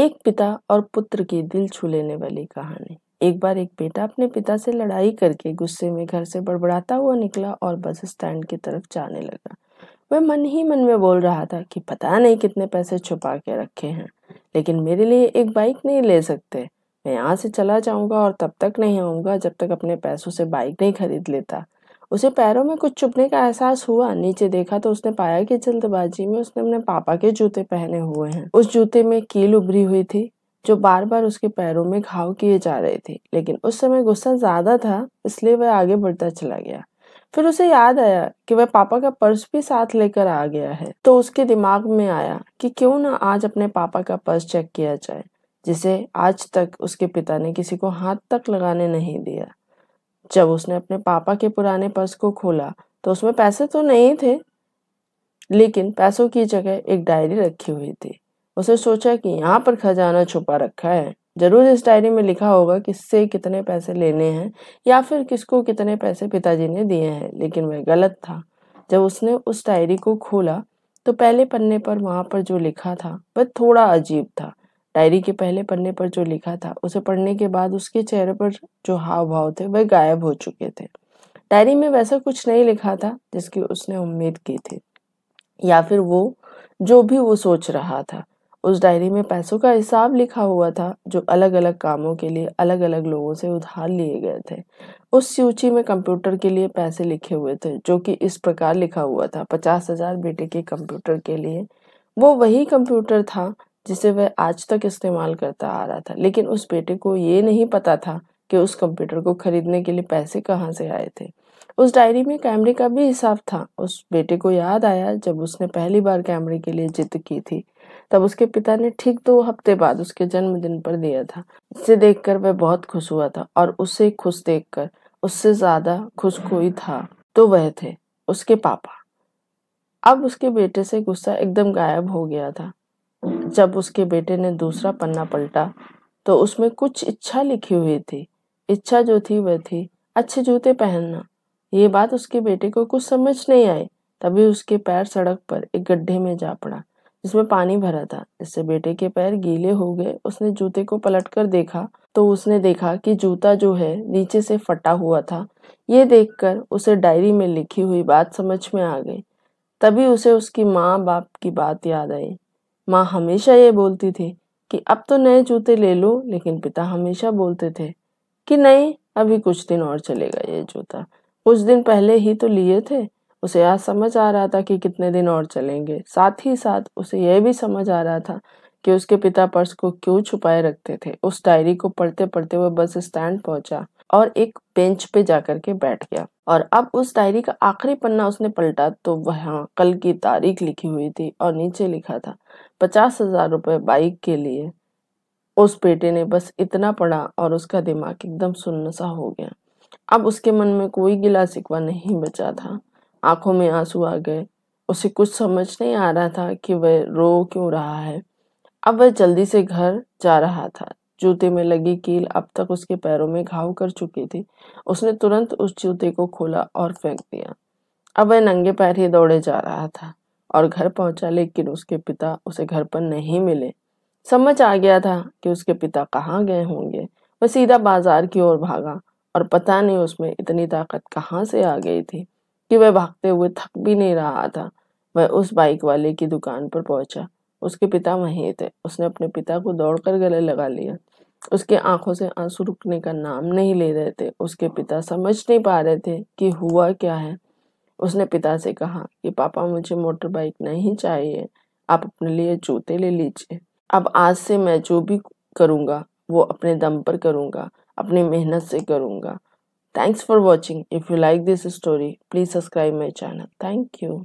एक पिता और पुत्र की दिल छू लेने वाली कहानी एक बार एक बेटा अपने पिता से लड़ाई करके गुस्से में घर से बड़बड़ाता हुआ निकला और बस स्टैंड की तरफ जाने लगा वह मन ही मन में बोल रहा था कि पता नहीं कितने पैसे छुपा के रखे हैं लेकिन मेरे लिए एक बाइक नहीं ले सकते मैं यहाँ से चला जाऊंगा और तब तक नहीं आऊंगा जब तक अपने पैसों से बाइक नहीं खरीद लेता उसे पैरों में कुछ चुभने का एहसास हुआ नीचे देखा तो उसने पाया कि जल्दबाजी में उसने अपने पापा के जूते पहने हुए हैं उस जूते में कील उभरी हुई थी जो बार बार उसके पैरों में घाव किए जा रहे थे लेकिन उस समय गुस्सा ज्यादा था इसलिए वह आगे बढ़ता चला गया फिर उसे याद आया कि वह पापा का पर्स भी साथ लेकर आ गया है तो उसके दिमाग में आया कि क्यों ना आज अपने पापा का पर्स चेक किया जाए जिसे आज तक उसके पिता ने किसी को हाथ तक लगाने नहीं दिया जब उसने अपने पापा के पुराने पर्स को खोला तो उसमें पैसे तो नहीं थे लेकिन पैसों की जगह एक डायरी रखी हुई थी उसे सोचा कि यहाँ पर खजाना छुपा रखा है जरूर इस डायरी में लिखा होगा किससे कितने पैसे लेने हैं या फिर किसको कितने पैसे पिताजी ने दिए हैं लेकिन वह गलत था जब उसने उस डायरी को खोला तो पहले पन्ने पर वहाँ पर जो लिखा था वह थोड़ा अजीब था डायरी के पहले पन्ने पर जो लिखा था उसे पढ़ने के बाद उसके चेहरे पर जो हाव भाव थे वह गायब हो चुके थे डायरी में वैसा कुछ नहीं लिखा था जिसकी उसने उम्मीद की थी या फिर वो जो भी वो सोच रहा था उस डायरी में पैसों का हिसाब लिखा हुआ था जो अलग अलग कामों के लिए अलग अलग लोगों से उधार लिए गए थे उस सूची में कंप्यूटर के लिए पैसे लिखे हुए थे जो कि इस प्रकार लिखा हुआ था पचास हजार बेटे के कंप्यूटर के लिए वो वही कंप्यूटर था जिसे वह आज तक इस्तेमाल करता आ रहा था लेकिन उस बेटे को ये नहीं पता था कि उस कंप्यूटर को खरीदने के लिए पैसे कहाँ से आए थे उस डायरी में कैमरे का भी हिसाब था उस बेटे को याद आया जब उसने पहली बार कैमरे के लिए जिद की थी तब उसके पिता ने ठीक दो हफ्ते बाद उसके जन्मदिन पर दिया था इसे देखकर वह बहुत खुश हुआ था और उसे खुश देखकर उससे ज्यादा खुश कोई था तो वह थे उसके पापा अब उसके बेटे से गुस्सा एकदम गायब हो गया था जब उसके बेटे ने दूसरा पन्ना पलटा तो उसमें कुछ इच्छा लिखी हुई थी इच्छा जो थी वह थी अच्छे जूते पहनना ये बात उसके बेटे को कुछ समझ नहीं आई तभी उसके पैर सड़क पर एक गड्ढे में जा पड़ा जिसमें पानी भरा था इससे बेटे के पैर गीले हो गए उसने जूते को पलट कर देखा तो उसने देखा कि जूता जो है नीचे से फटा हुआ था ये देखकर उसे डायरी में लिखी हुई बात समझ में आ गई तभी उसे उसकी माँ बाप की बात याद आई माँ हमेशा ये बोलती थी कि अब तो नए जूते ले लो लेकिन पिता हमेशा बोलते थे कि नहीं अभी कुछ दिन और चलेगा ये जूता कुछ दिन पहले ही तो लिए थे उसे आज समझ आ रहा था कि कितने दिन और चलेंगे साथ ही साथ उसे यह भी समझ आ रहा था कि उसके पिता पर्स को क्यों छुपाए रखते थे उस डायरी को पढ़ते पढ़ते वह बस स्टैंड पहुंचा और एक बेंच पे जाकर के बैठ गया और अब उस डायरी का आखिरी पन्ना उसने पलटा तो वहाँ कल की तारीख लिखी हुई थी और नीचे लिखा था पचास हजार रुपये बाइक के लिए उस बेटे ने बस इतना पढ़ा और उसका दिमाग एकदम सुन्न सा हो गया अब उसके मन में कोई गिला सिकवा नहीं बचा था आंखों में आंसू आ गए उसे कुछ समझ नहीं आ रहा था कि वह रो क्यों रहा है अब वह जल्दी से घर जा रहा था जूते में लगी कील अब तक उसके पैरों में घाव कर चुकी थी उसने तुरंत उस जूते को खोला और फेंक दिया अब वह नंगे पैर ही दौड़े जा रहा था और घर पहुंचा लेकिन उसके पिता उसे घर पर नहीं मिले समझ आ गया था कि उसके पिता कहाँ गए होंगे वह सीधा बाजार की ओर भागा और पता नहीं उसमें इतनी ताकत कहाँ से आ गई थी कि वह भागते हुए थक भी नहीं रहा था वह उस बाइक वाले की दुकान पर पहुंचा उसके पिता वहीं थे उसने अपने पिता को दौड़कर गले लगा लिया उसके आंखों से आंसू रुकने का नाम नहीं ले रहे थे उसके पिता समझ नहीं पा रहे थे कि हुआ क्या है उसने पिता से कहा कि पापा मुझे मोटर बाइक नहीं चाहिए आप अपने लिए जूते ले लीजिए अब आज से मैं जो भी करूँगा वो अपने दम पर करूँगा अपनी मेहनत से करूँगा thanks for watching if you like this story please subscribe my channel thank you